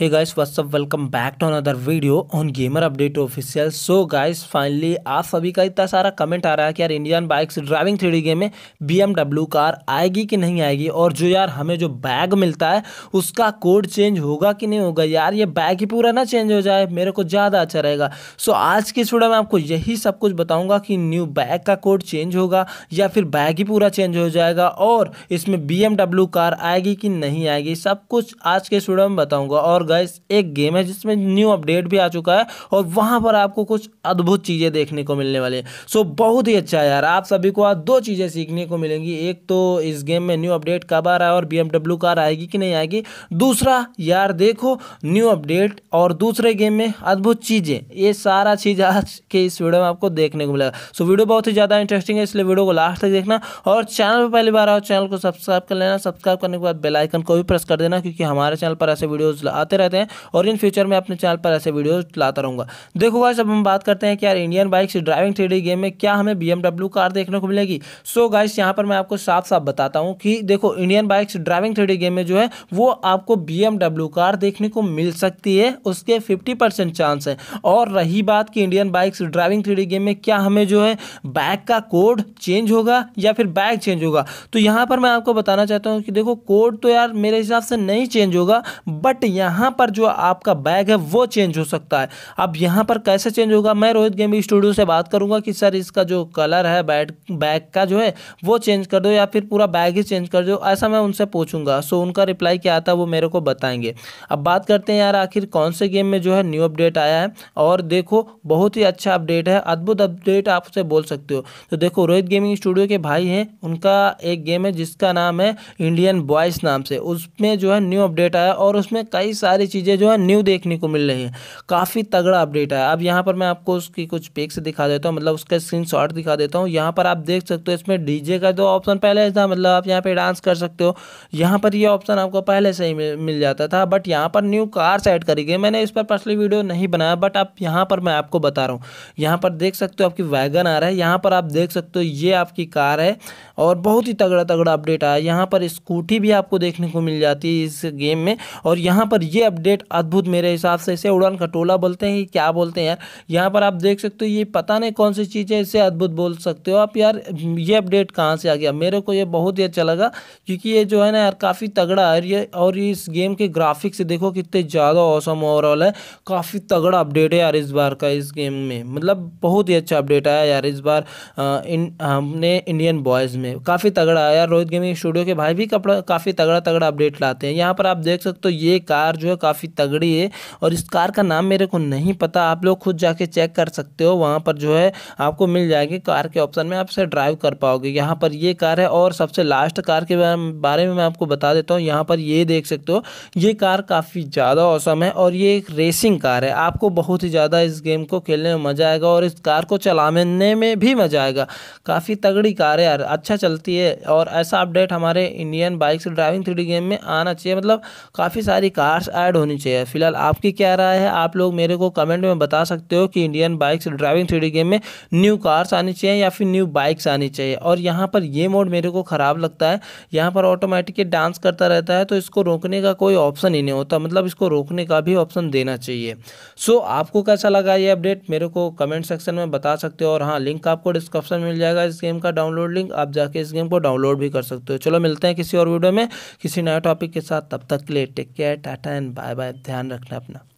hey guys what's welcome back to another video on gamer update official so guys finally आप सभी का इतना सारा कमेंट आ रहा है कि यार Indian bikes driving three game में बी कार आएगी कि नहीं आएगी और जो यार हमें जो बैग मिलता है उसका कोड चेंज होगा कि नहीं होगा यार ये बैग ही पूरा ना चेंज हो जाए मेरे को ज़्यादा अच्छा रहेगा सो so, आज की स्टूडियो में आपको यही सब कुछ बताऊँगा कि न्यू बैग का कोड चेंज होगा या फिर बैग ही पूरा चेंज हो जाएगा और इसमें बी कार आएगी कि नहीं आएगी सब कुछ आज के स्टूडियो में बताऊँगा और गाइस एक गेम है जिसमें न्यू अपडेट भी आ चुका है और वहां पर आपको कुछ अद्भुत चीज़ें देखने को मिलने वाली है सो बहुत ही अच्छा है यार आप सभी को आज दो चीज़ें सीखने को मिलेंगी एक तो इस गेम में न्यू अपडेट कब आ रहा है और बी कार आएगी कि नहीं आएगी दूसरा यार देखो न्यू अपडेट और दूसरे गेम में अद्भुत चीज़ें ये सारा चीज़ आज के इस वीडियो में आपको देखने को मिलेगा सो वीडियो बहुत ही ज़्यादा इंटरेस्टिंग है इसलिए वीडियो को लास्ट तक देखना और चैनल पर पहली बार आओ चैनल को सब्सक्राइब कर लेना सब्सक्राइब करने के बाद बेलाइकन को भी प्रेस कर देना क्योंकि हमारे चैनल पर ऐसे वीडियोज़ आते आते रहते हैं और इन फ्यूचर में अपने चैनल पर ऐसे वीडियो लाता रहूँगा देखो गाइस अब हम बात करते हैं कि यार Indian bikes driving three game में क्या हमें बी कार देखने को मिलेगी सो गाइस यहाँ पर मैं आपको साफ साफ बताता हूँ कि देखो Indian bikes driving three game में जो है वो आपको बी कार देखने को मिल सकती है उसके फिफ्टी चांस है और रही बात कि Indian bikes driving three game में क्या हमें जो है बाइक का कोड चेंज होगा या फिर बाइक चेंज होगा तो यहाँ पर मैं आपको बताना चाहता हूँ कि देखो कोड तो यार मेरे हिसाब से नहीं चेंज होगा बट यहाँ यहाँ पर जो आपका बैग है वो चेंज हो सकता है अब यहाँ पर कैसे चेंज होगा मैं रोहित गेमिंग स्टूडियो से बात करूँगा कि सर इसका जो कलर है बैट बैग का जो है वो चेंज कर दो या फिर पूरा बैग ही चेंज कर दो ऐसा मैं उनसे पूछूंगा सो उनका रिप्लाई क्या आता है वो मेरे को बताएंगे अब बात करते हैं यार आखिर कौन से गेम में जो है न्यू अपडेट आया है और देखो बहुत ही अच्छा अपडेट है अद्भुत अपडेट आपसे बोल सकते हो तो देखो रोहित गेमिंग स्टूडियो के भाई हैं उनका एक गेम है जिसका नाम है इंडियन बॉयज़ नाम से उसमें जो है न्यू अपडेट आया और उसमें कई सारे सारी चीज़ें जो है न्यू देखने को मिल रही है काफ़ी तगड़ा अपडेट है अब यहाँ पर मैं आपको उसकी कुछ पिक्स दिखा देता हूँ मतलब उसका स्क्रीन दिखा देता हूँ यहाँ पर आप देख सकते हो इसमें डी का जो ऑप्शन पहले था मतलब आप यहाँ पर डांस कर सकते हो यहाँ पर ये ऑप्शन आपको पहले से ही मिल जाता था बट यहाँ पर न्यू कार्स ऐड करी गई मैंने इस पर पर्सनली वीडियो नहीं बनाया बट आप यहाँ पर मैं आपको बता रहा हूँ यहाँ पर देख सकते हो आपकी वैगन आ रहा है यहाँ पर आप देख सकते हो ये आपकी कार है और बहुत ही तगड़ा तगड़ा अपडेट आया यहाँ पर स्कूटी भी आपको देखने को मिल जाती है इस गेम में और यहाँ पर ये अपडेट अद्भुत मेरे हिसाब से इसे उड़ान खटोला बोलते हैं क्या बोलते हैं यार यहाँ पर आप देख सकते हो ये पता नहीं कौन सी चीज़ है इसे अद्भुत बोल सकते हो आप यार ये अपडेट कहाँ से आ गया मेरे को ये बहुत ही अच्छा लगा क्योंकि ये जो है ना यार काफ़ी तगड़ा है ये और इस गेम के ग्राफिक्स देखो कितने ज़्यादा औसम ओवरऑल है काफ़ी तगड़ा अपडेट है यार इस बार का इस गेम में मतलब बहुत ही अच्छा अपडेट आया यार इस बार इन हमने इंडियन बॉयज़ में में काफ़ी तगड़ा है यार रोहित गेमिंग स्टूडियो के भाई भी कपड़ा काफ़ी तगड़ा तगड़ा अपडेट लाते हैं यहाँ पर आप देख सकते हो ये कार जो है काफ़ी तगड़ी है और इस कार का नाम मेरे को नहीं पता आप लोग खुद जाके चेक कर सकते हो वहाँ पर जो है आपको मिल जाएगी कार के ऑप्शन में आप इसे ड्राइव कर पाओगे यहाँ पर ये कार है और सबसे लास्ट कार के बारे में मैं आपको बता देता हूँ यहाँ पर ये देख सकते हो ये कार काफ़ी ज़्यादा औसम है और ये एक रेसिंग कार है आपको बहुत ही ज़्यादा इस गेम को खेलने में मज़ा आएगा और इस कार को चलाने में भी मज़ा आएगा काफ़ी तगड़ी कार है यार अच्छा चलती है और ऐसा अपडेट हमारे Indian bikes driving three game में आना चाहिए मतलब काफ़ी सारी कार्स ऐड होनी चाहिए फिलहाल आपकी क्या राय है आप लोग मेरे को कमेंट में बता सकते हो कि Indian bikes driving three game में न्यू कार्स आनी चाहिए या फिर न्यू बाइक्स आनी चाहिए और यहाँ पर ये मोड मेरे को ख़राब लगता है यहाँ पर ऑटोमेटिक डांस करता रहता है तो इसको रोकने का कोई ऑप्शन ही नहीं होता मतलब इसको रोकने का भी ऑप्शन देना चाहिए सो so, आपको कैसा लगा ये अपडेट मेरे को कमेंट सेक्शन में बता सकते हो और हाँ लिंक आपको डिस्क्रिप्शन मिल जाएगा इस गेम का डाउनलोड लिंक आप जाके इस गेम को डाउनलोड भी कर सकते हो चलो मिलते हैं किसी और वीडियो में किसी नए टॉपिक के साथ तब तक के लिए take care tata and bye bye ध्यान रखना अपना